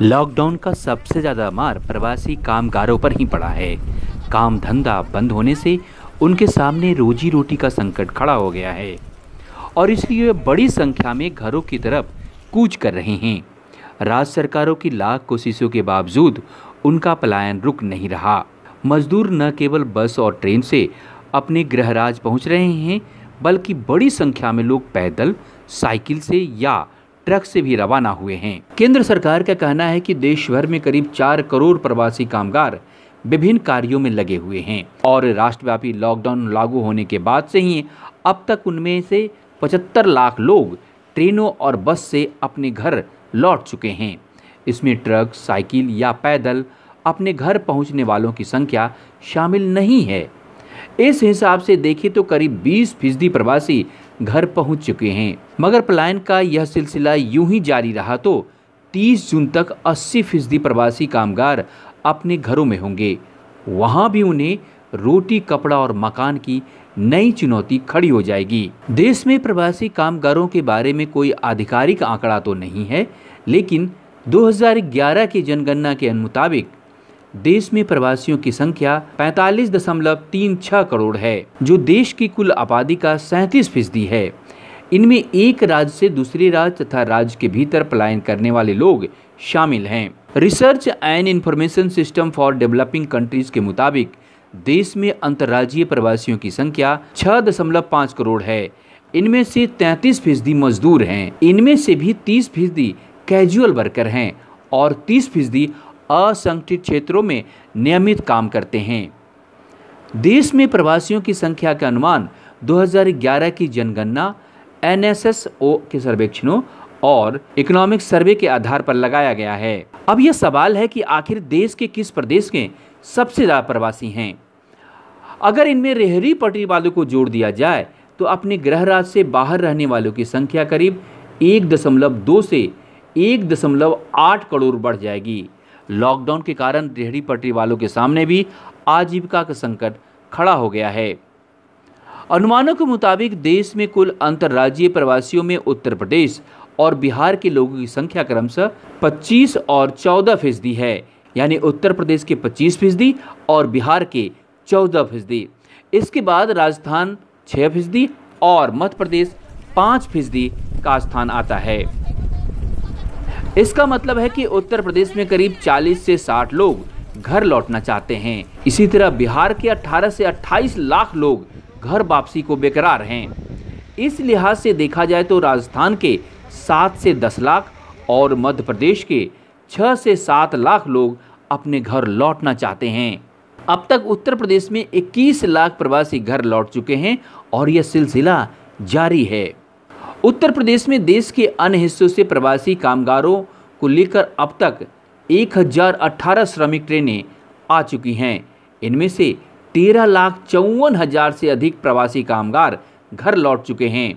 lockdown का सबसे ज़्यादा मार प्रवासी कामगारों पर ही पड़ा है काम धंधा बंद होने से उनके सामने रोजी रोटी का संकट खड़ा हो गया है और इसलिए वे बड़ी संख्या में घरों की तरफ कूच कर रहे हैं राज्य सरकारों की लाख कोशिशों के बावजूद उनका पलायन रुक नहीं रहा मजदूर न केवल बस और ट्रेन से अपने गृहराज पहुंच रहे हैं बल्कि बड़ी संख्या में लोग पैदल साइकिल से या ट्रक से भी रवाना हुए हैं केंद्र सरकार का कहना है कि देश भर में करीब चार करोड़ प्रवासी कामगार विभिन्न कार्यों में लगे हुए हैं और राष्ट्रव्यापी लॉकडाउन लागू होने के बाद से ही अब तक उनमें से पचहत्तर लाख लोग ट्रेनों और बस से अपने घर लौट चुके हैं इसमें ट्रक साइकिल या पैदल अपने घर पहुंचने वालों की संख्या शामिल नहीं है इस हिसाब से देखें तो करीब 20 फीसदी प्रवासी घर पहुंच चुके हैं मगर पलायन का यह सिलसिला यूं ही जारी रहा तो 30 जून तक 80 फीसदी प्रवासी कामगार अपने घरों में होंगे वहां भी उन्हें रोटी कपड़ा और मकान की नई चुनौती खड़ी हो जाएगी देश में प्रवासी कामगारों के बारे में कोई आधिकारिक आंकड़ा तो नहीं है लेकिन 2011 की जनगणना के मुताबिक देश में प्रवासियों की संख्या पैंतालीस दशमलव तीन छह करोड़ है जो देश की कुल आबादी का सैंतीस फीसदी है इनमें एक राज्य से दूसरे राज्य तथा राज्य के भीतर पलायन करने वाले लोग शामिल हैं research and information system for developing countries के मुताबिक देश में अंतर्राज्यीय प्रवासियों की संख्या छह दशमलव पाँच करोड़ है इनमें से 33 फीसदी मजदूर हैं इनमें से भी 30 फीसदी कैजुअल वर्कर हैं और 30 फीसदी असंगठित क्षेत्रों में नियमित काम करते हैं देश में प्रवासियों की संख्या का अनुमान 2011 की जनगणना एन के सर्वेक्षणों और इकोनॉमिक सर्वे के आधार पर लगाया गया है अब यह सवाल है कि आखिर देश के किस प्रदेश के सबसे ज़्यादा प्रवासी हैं अगर इनमें रेहरी पटरी वालों को जोड़ दिया जाए तो अपने गृह राज्य से बाहर रहने वालों की संख्या करीब एक दशमलव दो से एक दशमलव आठ करोड़ बढ़ जाएगी लॉकडाउन के कारण रेहड़ी पटरी वालों के सामने भी आजीविका का संकट खड़ा हो गया है अनुमानों के मुताबिक देश में कुल अंतर्राज्यीय प्रवासियों में उत्तर प्रदेश और बिहार के लोगों की संख्या क्रमशः पच्चीस और चौदह फीसदी है यानी उत्तर प्रदेश के पच्चीस फीसदी और बिहार के चौदह फीसदी इसके बाद राजस्थान छः फीसदी और मध्य प्रदेश पाँच फीसदी का स्थान आता है इसका मतलब है कि उत्तर प्रदेश में करीब 40 से 60 लोग घर लौटना चाहते हैं इसी तरह बिहार के 18 से 28 लाख लोग घर वापसी को बेकरार हैं इस लिहाज से देखा जाए तो राजस्थान के 7 से 10 लाख और मध्य प्रदेश के 6 से 7 लाख लोग अपने घर लौटना चाहते हैं अब तक उत्तर प्रदेश में 21 लाख प्रवासी घर लौट चुके हैं और यह सिलसिला जारी है उत्तर प्रदेश में देश के अन्य हिस्सों से प्रवासी कामगारों को लेकर अब तक 1018 श्रमिक ट्रेनें आ चुकी हैं इनमें से तेरह लाख चौवन हजार से अधिक प्रवासी कामगार घर लौट चुके हैं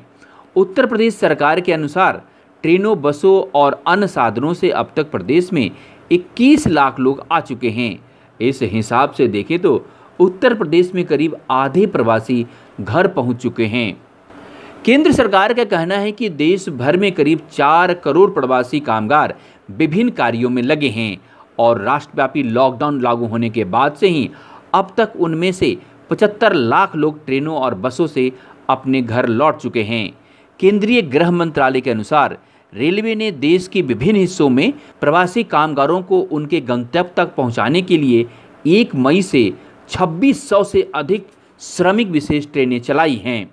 उत्तर प्रदेश सरकार के अनुसार ट्रेनों बसों और अन्य साधनों से अब तक प्रदेश में 21 लाख लोग आ चुके हैं इस हिसाब से देखें तो उत्तर प्रदेश में करीब आधे प्रवासी घर पहुंच चुके हैं केंद्र सरकार का कहना है कि देश भर में करीब चार करोड़ प्रवासी कामगार विभिन्न कार्यों में लगे हैं और राष्ट्रव्यापी लॉकडाउन लागू होने के बाद से ही अब तक उनमें से 75 लाख लोग ट्रेनों और बसों से अपने घर लौट चुके हैं केंद्रीय गृह मंत्रालय के अनुसार रेलवे ने देश के विभिन्न हिस्सों में प्रवासी कामगारों को उनके गंतव्य तक पहुंचाने के लिए 1 मई से 2600 से अधिक श्रमिक विशेष ट्रेनें चलाई हैं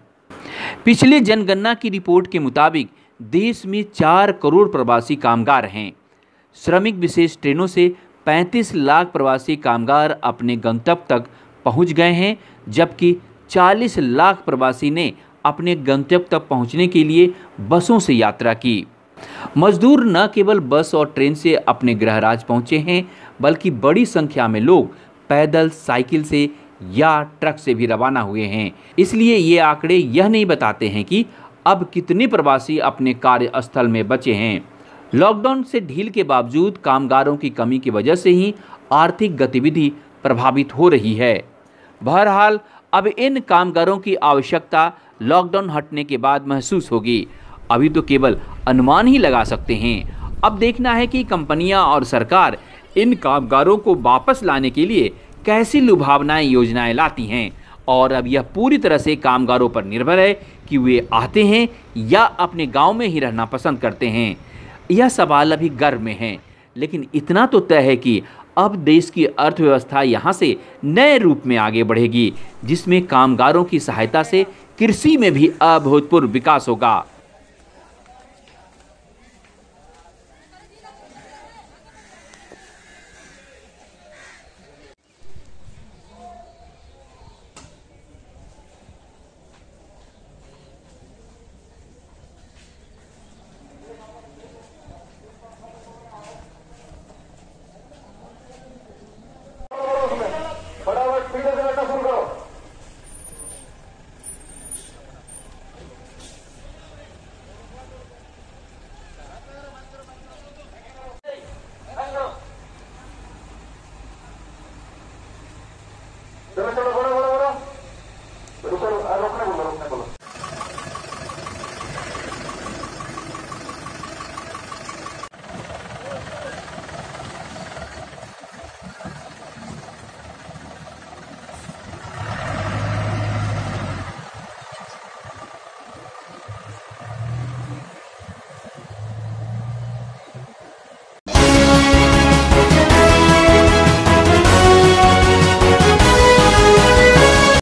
पिछले जनगणना की रिपोर्ट के मुताबिक देश में चार करोड़ प्रवासी कामगार हैं श्रमिक विशेष ट्रेनों से 35 लाख प्रवासी कामगार अपने गंतव्य तक पहुंच गए हैं जबकि 40 लाख प्रवासी ने अपने गंतव्य तक पहुंचने के लिए बसों से यात्रा की मजदूर न केवल बस और ट्रेन से अपने गृहराज पहुँचे हैं बल्कि बड़ी संख्या में लोग पैदल साइकिल से या ट्रक से भी रवाना हुए हैं इसलिए ये आंकड़े यह नहीं बताते हैं कि अब कितने प्रवासी अपने कार्यस्थल में बचे हैं लॉकडाउन से ढील के बावजूद कामगारों की कमी की वजह से ही आर्थिक गतिविधि प्रभावित हो रही है बहरहाल अब इन कामगारों की आवश्यकता लॉकडाउन हटने के बाद महसूस होगी अभी तो केवल अनुमान ही लगा सकते हैं अब देखना है कि कंपनियां और सरकार इन कामगारों को वापस लाने के लिए कैसी लुभावनाएं योजनाएं लाती हैं और अब यह पूरी तरह से कामगारों पर निर्भर है कि वे आते हैं या अपने गांव में ही रहना पसंद करते हैं यह सवाल अभी गर्व में है लेकिन इतना तो तय है कि अब देश की अर्थव्यवस्था यहाँ से नए रूप में आगे बढ़ेगी जिसमें कामगारों की सहायता से कृषि में भी अभूतपूर्व विकास होगा